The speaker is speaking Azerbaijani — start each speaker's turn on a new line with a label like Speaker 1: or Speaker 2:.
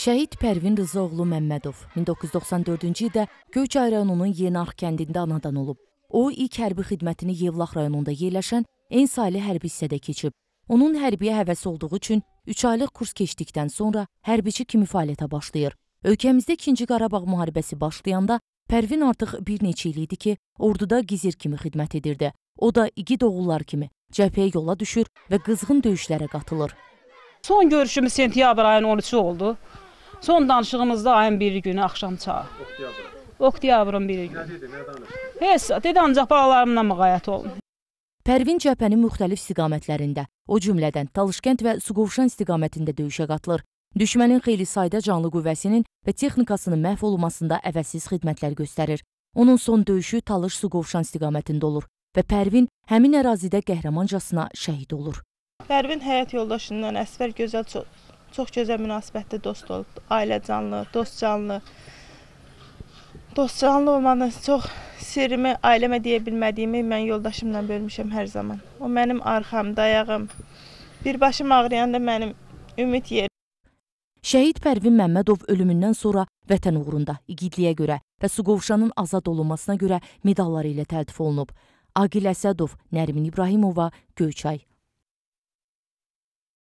Speaker 1: Şəhid Pərvin Rızaoğlu Məmmədov 1994-cü ildə Göyçay rayonunun Yenarx kəndində anadan olub. O ilk hərbi xidmətini Yevlax rayonunda yerləşən Ensali hərbi hissədə keçib. Onun hərbiyə həvəsi olduğu üçün 3 aylıq kurs keçdikdən sonra hərbiçi kimi fəaliyyətə başlayır. Ölkəmizdə 2-ci Qarabağ müharibəsi başlayanda Pərvin artıq bir neçə il idi ki, orduda gizir kimi xidmət edirdi. O da igid oğullar kimi cəbhəyə yola düşür və qızğın döyüşlərə qatılır. Son görüşümüz sentyabr
Speaker 2: ayının 13-ü oldu. Son danışığımızda ayın bir günü axşam çağı.
Speaker 1: Oktyabrın biri günü. Nə dedi, nə danışdı? Heç, dedi ancaq balalarımla müğayət olun. Pərvin cəbhənin müxtəlif istiqamətlərində, o cümlədən Talışkənd və Suqovşan istiqamətində döyüşə qatılır. Düşmənin xeyli sayda canlı qüvvəsinin və texnikasının məhv olunmasında əvəzsiz xidmətlər göstərir. Onun son döyüşü Talış-Suqovşan istiqamətində olur və Pərvin həmin ərazidə qəhrəmancasına şəhid olur.
Speaker 3: Pərvin həyat yoldaşından Əsvər Gözəl çox Çox gözəl münasibətdə dost olduq. Ailə canlı, dost canlı. Dost canlı olmanı çox sirrimi ailəmə deyə bilmədiyimi mən yoldaşımla bölmüşəm hər zaman. O mənim arxam, dayağım. Bir başım ağrıyanda mənim ümid yerim.
Speaker 1: Şəhid Pərvin Məmmədov ölümündən sonra vətən uğrunda igidliyə görə və Suqovuşanın azad olunmasına görə medalları ilə təltif olunub. Aqil Əsədov, Nərmin İbrahimova, Göyçay